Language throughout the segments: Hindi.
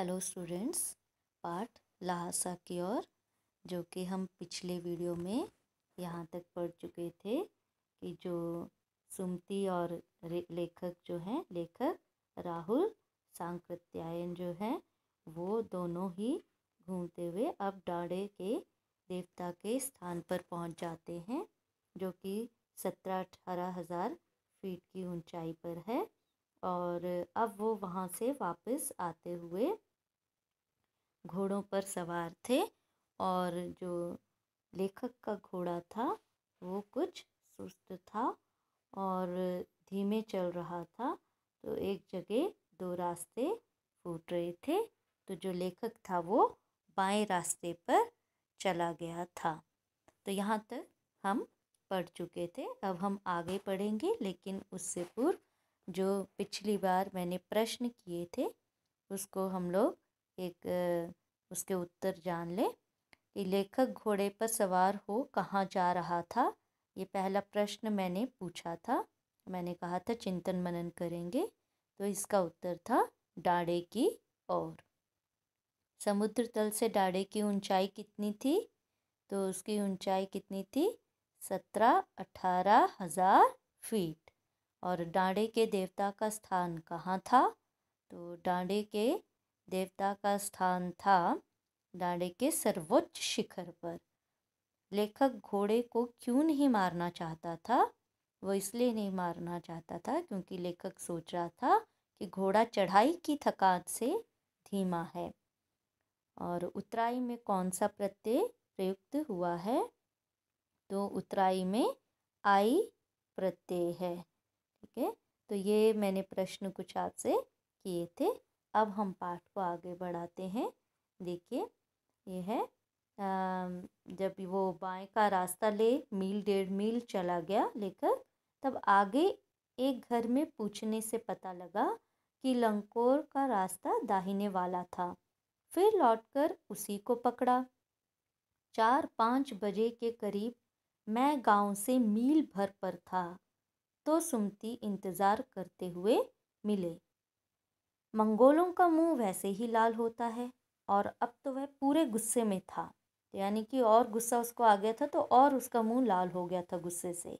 हेलो स्टूडेंट्स पार्ट लहासा की ओर जो कि हम पिछले वीडियो में यहाँ तक पढ़ चुके थे कि जो सुमती और लेखक जो हैं लेखक राहुल सांकृत्यायन जो हैं वो दोनों ही घूमते हुए अब डाड़े के देवता के स्थान पर पहुँच जाते हैं जो कि सत्रह अठारह हज़ार फीट की ऊंचाई पर है और अब वो वहाँ से वापस आते हुए घोड़ों पर सवार थे और जो लेखक का घोड़ा था वो कुछ सुस्त था और धीमे चल रहा था तो एक जगह दो रास्ते फूट रहे थे तो जो लेखक था वो बाएं रास्ते पर चला गया था तो यहाँ तक हम पढ़ चुके थे अब हम आगे पढ़ेंगे लेकिन उससे पूर्व जो पिछली बार मैंने प्रश्न किए थे उसको हम लोग एक उसके उत्तर जान ले कि लेखक घोड़े पर सवार हो कहाँ जा रहा था ये पहला प्रश्न मैंने पूछा था मैंने कहा था चिंतन मनन करेंगे तो इसका उत्तर था डाड़े की ओर समुद्र तल से डाड़े की ऊंचाई कितनी थी तो उसकी ऊंचाई कितनी थी सत्रह अठारह हज़ार फीट और डांडे के देवता का स्थान कहाँ था तो डांडे के देवता का स्थान था डांडे के सर्वोच्च शिखर पर लेखक घोड़े को क्यों नहीं मारना चाहता था वो इसलिए नहीं मारना चाहता था क्योंकि लेखक सोच रहा था कि घोड़ा चढ़ाई की थकान से धीमा है और उतराई में कौन सा प्रत्यय प्रयुक्त हुआ है तो उतराई में आई प्रत्यय है ठीक है तो ये मैंने प्रश्न कुछ आपसे किए थे अब हम पाठ को आगे बढ़ाते हैं देखिए यह है जब वो बाएं का रास्ता ले मील डेढ़ मील चला गया लेकर तब आगे एक घर में पूछने से पता लगा कि लंकोर का रास्ता दाहिने वाला था फिर लौटकर उसी को पकड़ा चार पाँच बजे के करीब मैं गांव से मील भर पर था तो सुमती इंतज़ार करते हुए मिले मंगोलों का मुंह वैसे ही लाल होता है और अब तो वह पूरे गुस्से में था यानी कि और गुस्सा उसको आ गया था तो और उसका मुंह लाल हो गया था गुस्से से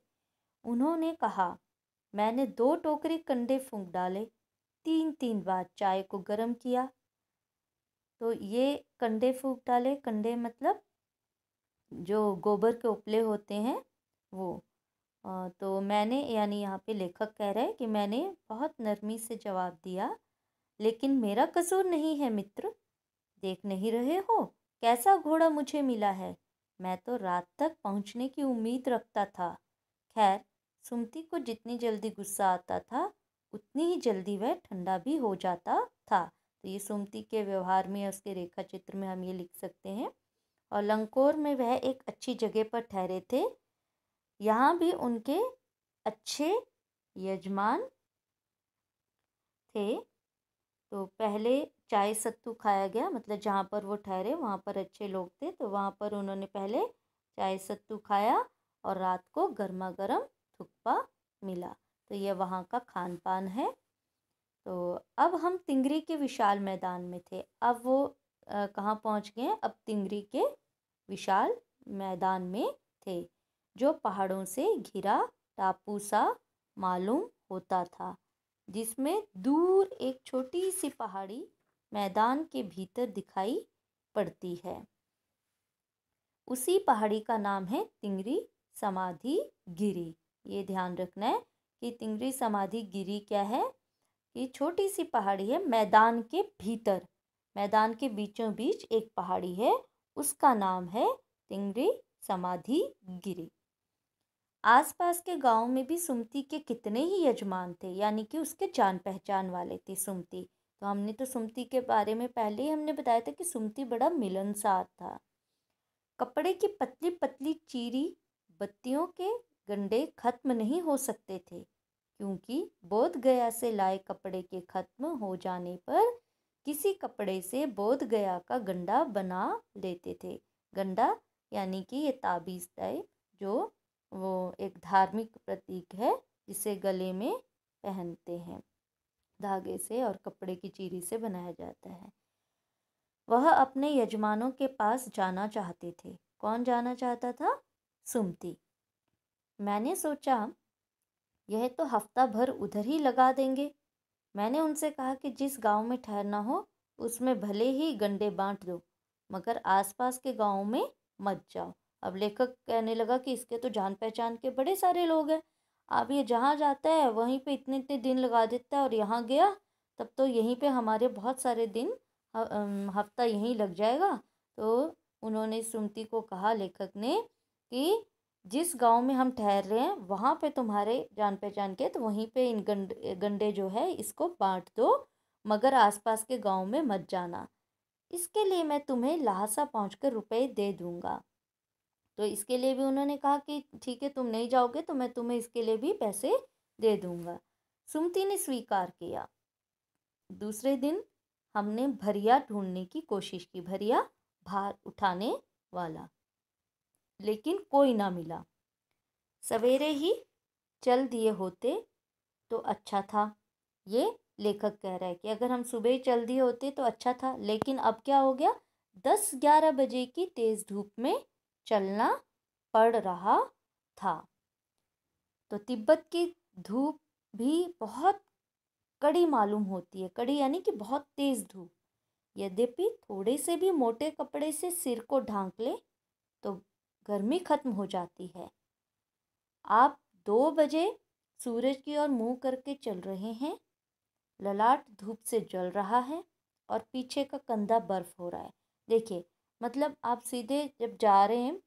उन्होंने कहा मैंने दो टोकरे कंडे फूंक डाले तीन तीन बार चाय को गर्म किया तो ये कंडे फूंक डाले कंडे मतलब जो गोबर के उपले होते हैं वो तो मैंने यानी यहाँ पे लेखक कह रहे हैं कि मैंने बहुत नरमी से जवाब दिया लेकिन मेरा कसूर नहीं है मित्र देख नहीं रहे हो कैसा घोड़ा मुझे मिला है मैं तो रात तक पहुंचने की उम्मीद रखता था खैर सुमती को जितनी जल्दी गुस्सा आता था उतनी ही जल्दी वह ठंडा भी हो जाता था तो ये सुमती के व्यवहार में उसके रेखा चित्र में हम ये लिख सकते हैं और लंकोर में वह एक अच्छी जगह पर ठहरे थे यहाँ भी उनके अच्छे यजमान थे तो पहले चाय सत्तू खाया गया मतलब जहाँ पर वो ठहरे वहाँ पर अच्छे लोग थे तो वहाँ पर उन्होंने पहले चाय सत्तू खाया और रात को गर्मा गर्म थुकपा मिला तो यह वहाँ का खान पान है तो अब हम तिंगरी के विशाल मैदान में थे अब वो कहाँ पहुँच गए अब तिंगरी के विशाल मैदान में थे जो पहाड़ों से घिरा टापू सा मालूम होता था जिसमें दूर एक छोटी सी पहाड़ी मैदान के भीतर दिखाई पड़ती है उसी पहाड़ी का नाम है तिंगरी समाधि गिरी ये ध्यान रखना है कि तिंगरी समाधि गिरी क्या है कि छोटी सी पहाड़ी है मैदान के भीतर मैदान के बीचों बीच एक पहाड़ी है उसका नाम है तिंगरी समाधि गिरी आसपास के गांव में भी सुमती के कितने ही यजमान थे यानी कि उसके जान पहचान वाले थे सुमती तो हमने तो सुमती के बारे में पहले ही हमने बताया था कि सुमती बड़ा मिलनसार था कपड़े की पतली पतली चीरी बत्तियों के गंडे खत्म नहीं हो सकते थे क्योंकि बोध गया से लाए कपड़े के खत्म हो जाने पर किसी कपड़े से बोध गया का गंडा बना लेते थे गंडा यानी कि ये ताबीज़ टाइप जो वो एक धार्मिक प्रतीक है जिसे गले में पहनते हैं धागे से और कपड़े की चीरी से बनाया जाता है वह अपने यजमानों के पास जाना चाहते थे कौन जाना चाहता था सुमती मैंने सोचा यह तो हफ्ता भर उधर ही लगा देंगे मैंने उनसे कहा कि जिस गांव में ठहरना हो उसमें भले ही गंडे बांट दो मगर आसपास के गांवों में मत जाओ अब लेखक कहने लगा कि इसके तो जान पहचान के बड़े सारे लोग हैं अब ये जहाँ जाता है वहीं पे इतने इतने दिन लगा देता है और यहाँ गया तब तो यहीं पे हमारे बहुत सारे दिन हफ्ता यहीं लग जाएगा तो उन्होंने सुमती को कहा लेखक ने कि जिस गांव में हम ठहर रहे हैं वहाँ पे तुम्हारे जान पहचान के तो वहीं पे इन गंडे गंडे जो है इसको बांट दो मगर आसपास के गांव में मत जाना इसके लिए मैं तुम्हें लहासा पहुँच कर रुपये दे दूँगा तो इसके लिए भी उन्होंने कहा कि ठीक है तुम नहीं जाओगे तो मैं तुम्हें इसके लिए भी पैसे दे दूँगा सुमती ने स्वीकार किया दूसरे दिन हमने भरिया ढूंढने की कोशिश की भरिया भार उठाने वाला लेकिन कोई ना मिला सवेरे ही चल दिए होते तो अच्छा था ये लेखक कह रहा है कि अगर हम सुबह ही चल दिए होते तो अच्छा था लेकिन अब क्या हो गया दस ग्यारह बजे की तेज़ धूप में चलना पड़ रहा था तो तिब्बत की धूप भी बहुत कड़ी मालूम होती है कड़ी यानी कि बहुत तेज़ धूप यद्यपि थोड़े से भी मोटे कपड़े से सिर को ढांक ले तो गर्मी खत्म हो जाती है आप दो बजे सूरज की ओर मुंह करके चल रहे हैं ललाट धूप से जल रहा है और पीछे का कंधा बर्फ हो रहा है देखिए मतलब आप सीधे जब जा रहे हैं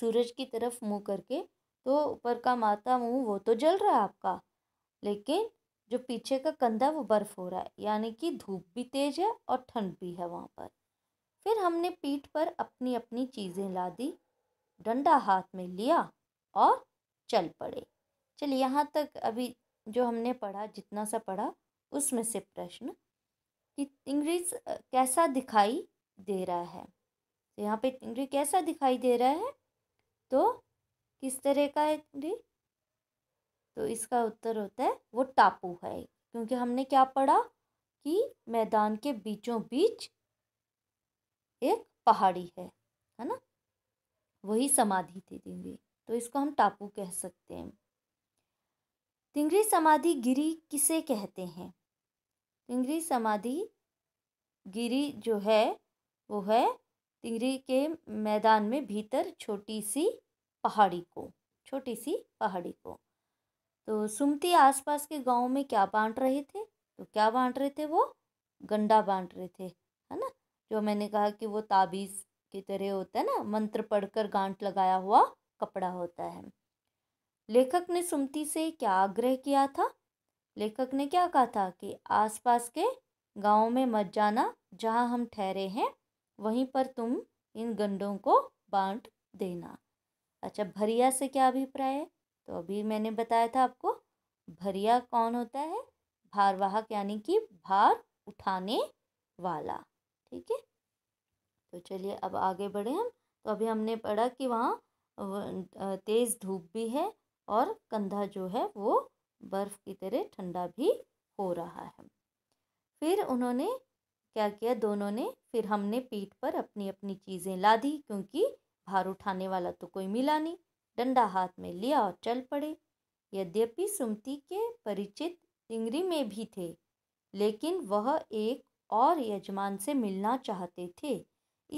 सूरज की तरफ मुंह करके तो ऊपर का माता मुंह वो तो जल रहा है आपका लेकिन जो पीछे का कंधा वो बर्फ़ हो रहा है यानी कि धूप भी तेज़ है और ठंड भी है वहाँ पर फिर हमने पीठ पर अपनी अपनी चीज़ें ला दी डंडा हाथ में लिया और चल पड़े चल यहाँ तक अभी जो हमने पढ़ा जितना सा पढ़ा उसमें से प्रश्न कि इंग्लिश कैसा दिखाई दे रहा है तो यहाँ पे टिंगरी कैसा दिखाई दे रहा है तो किस तरह का है टिंगरी तो इसका उत्तर होता है वो टापू है क्योंकि हमने क्या पढ़ा कि मैदान के बीचों बीच एक पहाड़ी है है ना वही समाधि थी टिंगरी तो इसको हम टापू कह सकते हैं तिंगरी समाधि गिरी किसे कहते हैं तिंगरी समाधि गिरी जो है वो है तिंगरी के मैदान में भीतर छोटी सी पहाड़ी को छोटी सी पहाड़ी को तो सुमती आसपास के गांव में क्या बांट रहे थे तो क्या बांट रहे थे वो गंडा बांट रहे थे है ना जो मैंने कहा कि वो ताबीज़ की तरह होता है ना मंत्र पढ़कर गांठ लगाया हुआ कपड़ा होता है लेखक ने सुमती से क्या आग्रह किया था लेखक ने क्या कहा था कि आसपास के गाँव में मत जाना जहाँ हम ठहरे हैं वहीं पर तुम इन गंडों को बांट देना अच्छा भरिया से क्या अभिप्राय है तो अभी मैंने बताया था आपको भरिया कौन होता है भारवाहक यानी कि भार उठाने वाला ठीक है तो चलिए अब आगे बढ़े हम तो अभी हमने पढ़ा कि वहाँ तेज़ धूप भी है और कंधा जो है वो बर्फ़ की तरह ठंडा भी हो रहा है फिर उन्होंने क्या किया दोनों ने फिर हमने पीठ पर अपनी अपनी चीज़ें ला दी क्योंकि भार उठाने वाला तो कोई मिला नहीं डंडा हाथ में लिया और चल पड़े यद्यपि सुमति के परिचित सिंगरी में भी थे लेकिन वह एक और यजमान से मिलना चाहते थे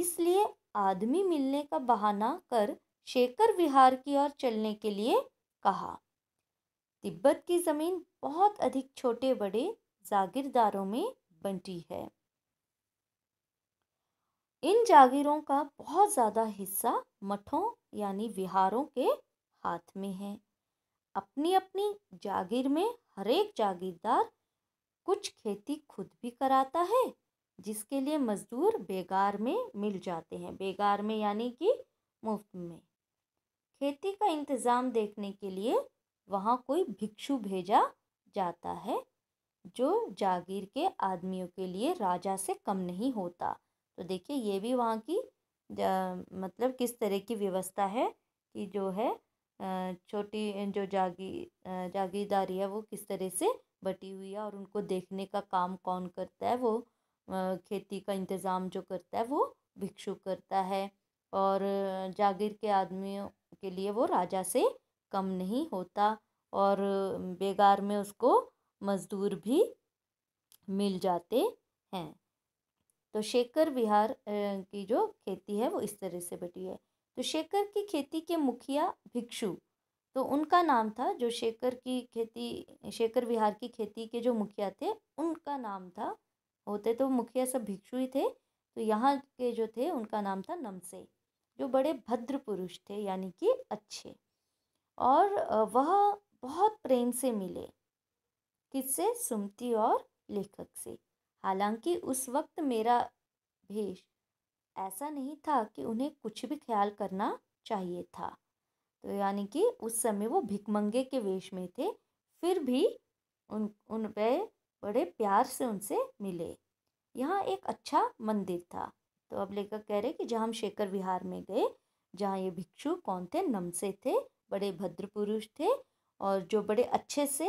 इसलिए आदमी मिलने का बहाना कर शेखर विहार की ओर चलने के लिए कहा तिब्बत की ज़मीन बहुत अधिक छोटे बड़े जागीरदारों में बंटी है इन जागीरों का बहुत ज़्यादा हिस्सा मठों यानी विहारों के हाथ में है अपनी अपनी जागीर में हरेक जागीरदार कुछ खेती खुद भी कराता है जिसके लिए मजदूर बेगार में मिल जाते हैं बेगार में यानी कि मुफ्त में खेती का इंतज़ाम देखने के लिए वहाँ कोई भिक्षु भेजा जाता है जो जागीर के आदमियों के लिए राजा से कम नहीं होता तो देखिए ये भी वहाँ की मतलब किस तरह की व्यवस्था है कि जो है छोटी जो जागी जागीरदारी है वो किस तरह से बटी हुई है और उनको देखने का काम कौन करता है वो खेती का इंतज़ाम जो करता है वो भिक्षु करता है और जागीर के आदमियों के लिए वो राजा से कम नहीं होता और बेगार में उसको मज़दूर भी मिल जाते हैं तो शेखर विहार की जो खेती है वो इस तरह से बटी है तो शेखर की खेती के मुखिया भिक्षु तो उनका नाम था जो शेखर की खेती शेखर विहार की खेती के जो मुखिया थे उनका नाम था होते तो मुखिया सब भिक्षु ही थे तो यहाँ के जो थे उनका नाम था नमसे जो बड़े भद्र पुरुष थे यानी कि अच्छे और वह बहुत प्रेम से मिले किससे सुमती और लेखक से हालांकि उस वक्त मेरा भेष ऐसा नहीं था कि उन्हें कुछ भी ख्याल करना चाहिए था तो यानी कि उस समय वो भिकमंगे के वेश में थे फिर भी उन उन वे बड़े प्यार से उनसे मिले यहाँ एक अच्छा मंदिर था तो अब लेखक कह रहे कि जहाँ हम शेखर विहार में गए जहाँ ये भिक्षु कौन थे नमसे थे बड़े भद्र पुरुष थे और जो बड़े अच्छे से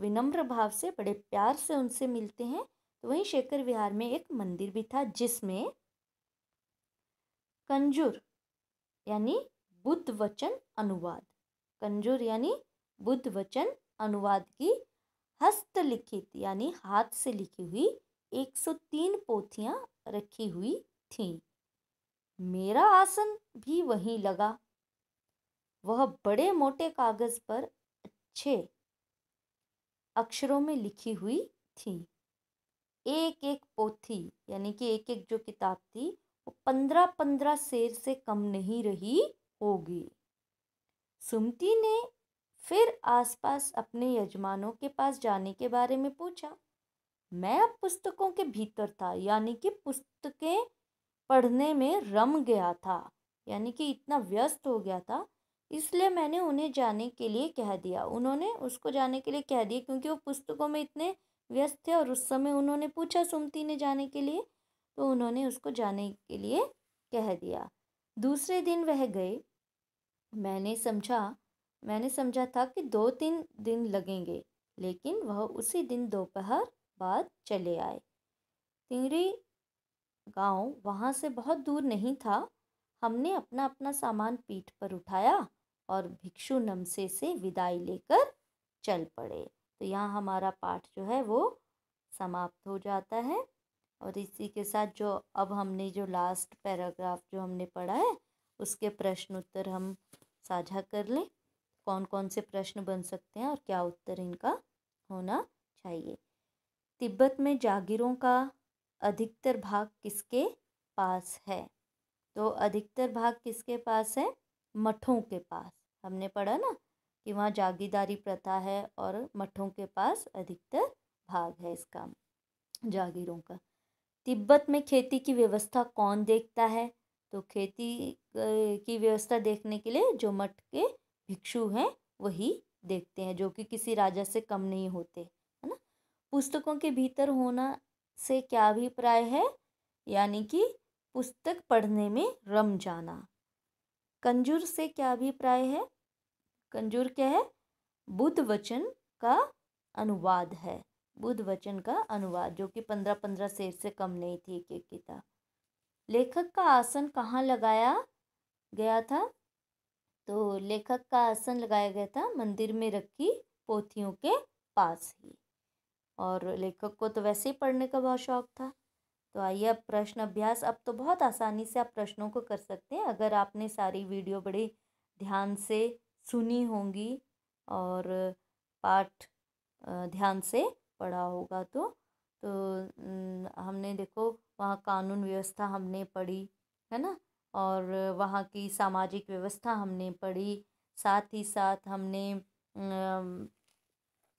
विनम्र भाव से बड़े प्यार से उनसे मिलते हैं तो वहीं शेखर विहार में एक मंदिर भी था जिसमें कंजूर यानी बुद्ध वचन अनुवाद कंजूर यानी बुद्ध वचन अनुवाद की हस्तलिखित यानी हाथ से लिखी हुई 103 पोथियां रखी हुई थीं मेरा आसन भी वहीं लगा वह बड़े मोटे कागज़ पर अच्छे अक्षरों में लिखी हुई थी एक एक पोथी यानी कि एक एक जो किताब थी वो पंद्रह पंद्रह शेर से कम नहीं रही होगी सुमती ने फिर आसपास अपने यजमानों के पास जाने के बारे में पूछा मैं अब पुस्तकों के भीतर था यानी कि पुस्तकें पढ़ने में रम गया था यानी कि इतना व्यस्त हो गया था इसलिए मैंने उन्हें जाने के लिए कह दिया उन्होंने उसको जाने के लिए कह दिया क्योंकि वो पुस्तकों में इतने व्यस्त थे और उस समय उन्होंने पूछा सुमती ने जाने के लिए तो उन्होंने उसको जाने के लिए कह दिया दूसरे दिन वह गए मैंने समझा मैंने समझा था कि दो तीन दिन लगेंगे लेकिन वह उसी दिन दोपहर बाद चले आए तिंगरी गांव वहाँ से बहुत दूर नहीं था हमने अपना अपना सामान पीठ पर उठाया और भिक्षु नमसे से विदाई लेकर चल पड़े तो यहाँ हमारा पाठ जो है वो समाप्त हो जाता है और इसी के साथ जो अब हमने जो लास्ट पैराग्राफ जो हमने पढ़ा है उसके प्रश्न उत्तर हम साझा कर लें कौन कौन से प्रश्न बन सकते हैं और क्या उत्तर इनका होना चाहिए तिब्बत में जागीरों का अधिकतर भाग किसके पास है तो अधिकतर भाग किसके पास है मठों के पास हमने पढ़ा ना कि वहाँ जागीरदारी प्रथा है और मठों के पास अधिकतर भाग है इसका जागीरों का तिब्बत में खेती की व्यवस्था कौन देखता है तो खेती की व्यवस्था देखने के लिए जो मठ के भिक्षु हैं वही देखते हैं जो कि किसी राजा से कम नहीं होते है ना पुस्तकों के भीतर होना से क्या अभिप्राय है यानी कि पुस्तक पढ़ने में रम जाना कंजूर से क्या अभिप्राय है कंजूर क्या है बुद्ध वचन का अनुवाद है बुद्ध वचन का अनुवाद जो कि पंद्रह पंद्रह सेर से कम नहीं थी एक एक किताब लेखक का आसन कहाँ लगाया गया था तो लेखक का आसन लगाया गया था मंदिर में रखी पोथियों के पास ही और लेखक को तो वैसे ही पढ़ने का बहुत शौक था तो आइए अब प्रश्न अभ्यास अब तो बहुत आसानी से आप प्रश्नों को कर सकते हैं अगर आपने सारी वीडियो बड़े ध्यान से सुनी होंगी और पाठ ध्यान से पढ़ा होगा तो तो हमने देखो वहाँ कानून व्यवस्था हमने पढ़ी है ना और वहाँ की सामाजिक व्यवस्था हमने पढ़ी साथ ही साथ हमने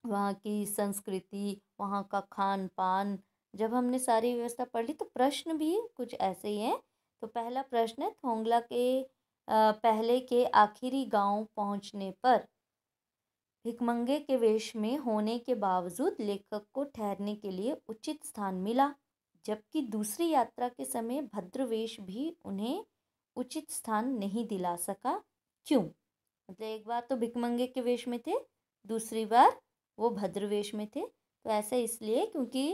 वहाँ की संस्कृति वहाँ का खान पान जब हमने सारी व्यवस्था पढ़ ली तो प्रश्न भी कुछ ऐसे ही हैं तो पहला प्रश्न है थोंगला के पहले के आखिरी गांव पहुंचने पर भिकमंगे के वेश में होने के बावजूद लेखक को ठहरने के लिए उचित स्थान मिला जबकि दूसरी यात्रा के समय भद्रवेश भी उन्हें उचित स्थान नहीं दिला सका क्यों मतलब एक बार तो भिकमंगे के वेश में थे दूसरी बार वो भद्रवेश में थे तो ऐसा इसलिए क्योंकि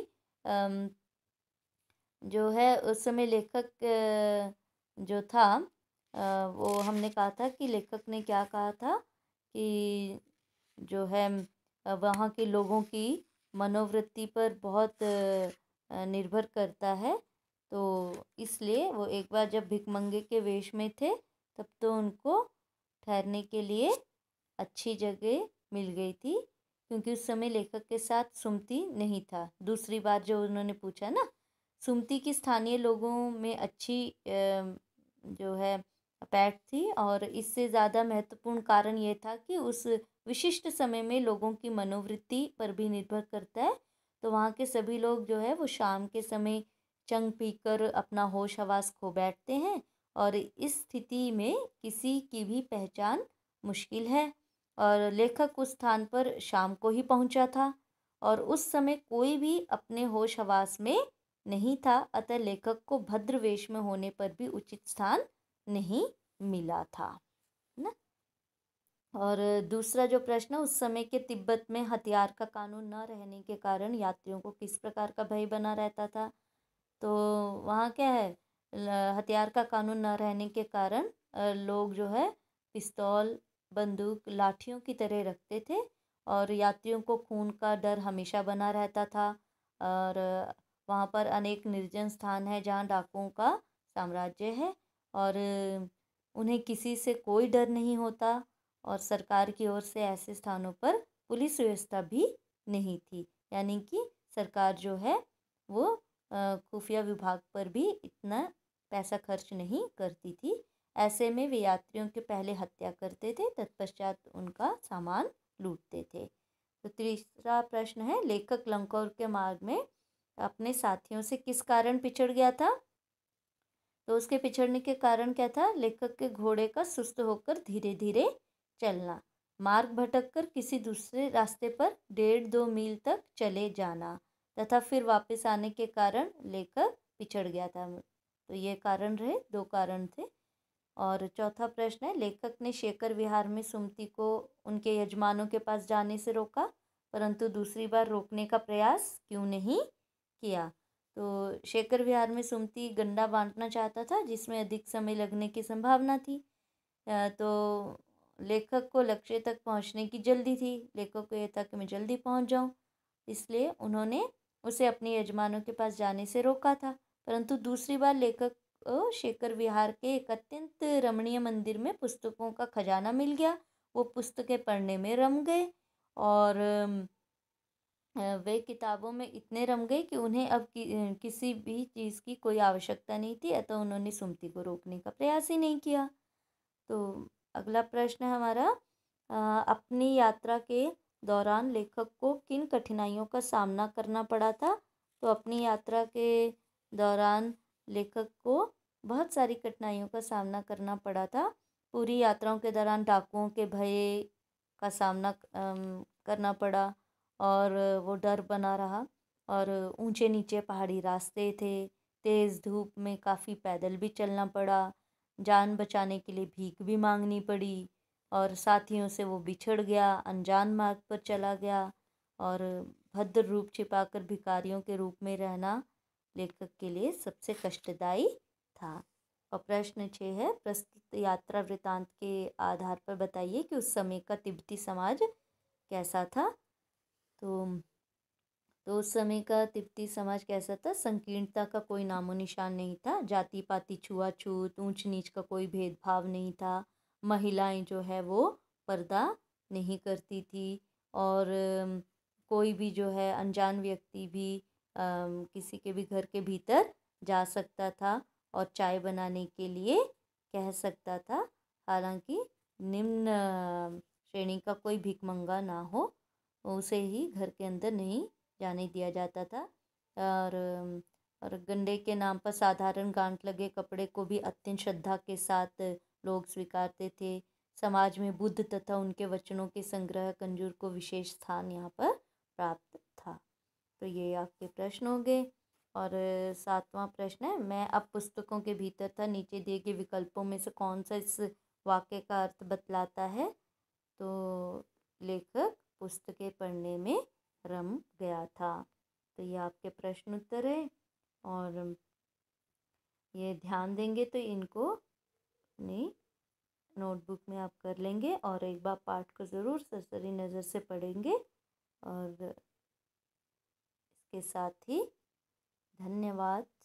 जो है उस समय लेखक जो था वो हमने कहा था कि लेखक ने क्या कहा था कि जो है वहाँ के लोगों की मनोवृत्ति पर बहुत निर्भर करता है तो इसलिए वो एक बार जब भिकमंगे के वेश में थे तब तो उनको ठहरने के लिए अच्छी जगह मिल गई थी क्योंकि उस समय लेखक के साथ सुमती नहीं था दूसरी बार जो उन्होंने पूछा ना सुमती की स्थानीय लोगों में अच्छी जो है पैक थी और इससे ज़्यादा महत्वपूर्ण कारण यह था कि उस विशिष्ट समय में लोगों की मनोवृत्ति पर भी निर्भर करता है तो वहाँ के सभी लोग जो है वो शाम के समय चंग पीकर अपना होश हवास खो बैठते हैं और इस स्थिति में किसी की भी पहचान मुश्किल है और लेखक उस स्थान पर शाम को ही पहुंचा था और उस समय कोई भी अपने होश हवास में नहीं था अतः लेखक को भद्र वेश में होने पर भी उचित स्थान नहीं मिला था ना और दूसरा जो प्रश्न उस समय के तिब्बत में हथियार का कानून न रहने के कारण यात्रियों को किस प्रकार का भय बना रहता था तो वहाँ क्या है हथियार का कानून न रहने के कारण लोग जो है पिस्तौल बंदूक लाठियों की तरह रखते थे और यात्रियों को खून का डर हमेशा बना रहता था और वहाँ पर अनेक निर्जन स्थान है जहाँ डाकुओं का साम्राज्य है और उन्हें किसी से कोई डर नहीं होता और सरकार की ओर से ऐसे स्थानों पर पुलिस व्यवस्था भी नहीं थी यानी कि सरकार जो है वो खुफिया विभाग पर भी इतना पैसा खर्च नहीं करती थी ऐसे में वे यात्रियों के पहले हत्या करते थे तत्पश्चात उनका सामान लूटते थे तो तीसरा प्रश्न है लेखक लंकौर के मार्ग में अपने साथियों से किस कारण पिछड़ गया था तो उसके पिछड़ने के कारण क्या था लेखक के घोड़े का सुस्त होकर धीरे धीरे चलना मार्ग भटक कर किसी दूसरे रास्ते पर डेढ़ दो मील तक चले जाना तथा फिर वापस आने के कारण लेखक पिछड़ गया था तो ये कारण रहे दो कारण थे और चौथा प्रश्न है लेखक ने शेखर विहार में सुमती को उनके यजमानों के पास जाने से रोका परंतु दूसरी बार रोकने का प्रयास क्यों नहीं किया तो शेखर विहार में सुमती गंडा बांटना चाहता था जिसमें अधिक समय लगने की संभावना थी तो लेखक को लक्ष्य तक पहुंचने की जल्दी थी लेखक को यह था कि मैं जल्दी पहुंच जाऊं इसलिए उन्होंने उसे अपने यजमानों के पास जाने से रोका था परंतु दूसरी बार लेखक को शेखर विहार के एक अत्यंत रमणीय मंदिर में पुस्तकों का खजाना मिल गया वो पुस्तकें पढ़ने में रम गए और वे किताबों में इतने रम गए कि उन्हें अब कि, किसी भी चीज़ की कोई आवश्यकता नहीं थी अतः उन्होंने सुमति को रोकने का प्रयास ही नहीं किया तो अगला प्रश्न है हमारा आ, अपनी यात्रा के दौरान लेखक को किन कठिनाइयों का सामना करना पड़ा था तो अपनी यात्रा के दौरान लेखक को बहुत सारी कठिनाइयों का सामना करना पड़ा था पूरी यात्राओं के दौरान डाकुओं के भय का सामना करना पड़ा और वो डर बना रहा और ऊंचे नीचे पहाड़ी रास्ते थे तेज़ धूप में काफ़ी पैदल भी चलना पड़ा जान बचाने के लिए भीख भी मांगनी पड़ी और साथियों से वो बिछड़ गया अनजान मार्ग पर चला गया और भद्र रूप छिपाकर भिखारियों के रूप में रहना लेखक के लिए सबसे कष्टदायी था और प्रश्न छः है प्रस्तुत यात्रा वृतांत के आधार पर बताइए कि उस समय का तिब्बती समाज कैसा था तो तो उस समय का तिब्बती समाज कैसा था संकीर्णता का कोई नामो निशान नहीं था जाति पाति छुआछूत ऊंच नीच का कोई भेदभाव नहीं था महिलाएं जो है वो पर्दा नहीं करती थी और कोई भी जो है अनजान व्यक्ति भी आ, किसी के भी घर के भीतर जा सकता था और चाय बनाने के लिए कह सकता था हालांकि निम्न श्रेणी का कोई भिकमंगा ना हो उसे ही घर के अंदर नहीं जाने दिया जाता था और और गंडे के नाम पर साधारण गांठ लगे कपड़े को भी अत्यंत श्रद्धा के साथ लोग स्वीकारते थे समाज में बुद्ध तथा उनके वचनों के संग्रह कंजूर को विशेष स्थान यहाँ पर प्राप्त था तो ये आपके प्रश्न हो गए और सातवां प्रश्न है मैं अब पुस्तकों के भीतर था नीचे दिए गए विकल्पों में से कौन सा इस वाक्य का अर्थ बतलाता है तो लेखक पुस्तकें पढ़ने में रम गया था तो ये आपके प्रश्न उत्तर है और ये ध्यान देंगे तो इनको अपनी नोटबुक में आप कर लेंगे और एक बार पाठ को ज़रूर सरसरी नज़र से पढ़ेंगे और इसके साथ ही धन्यवाद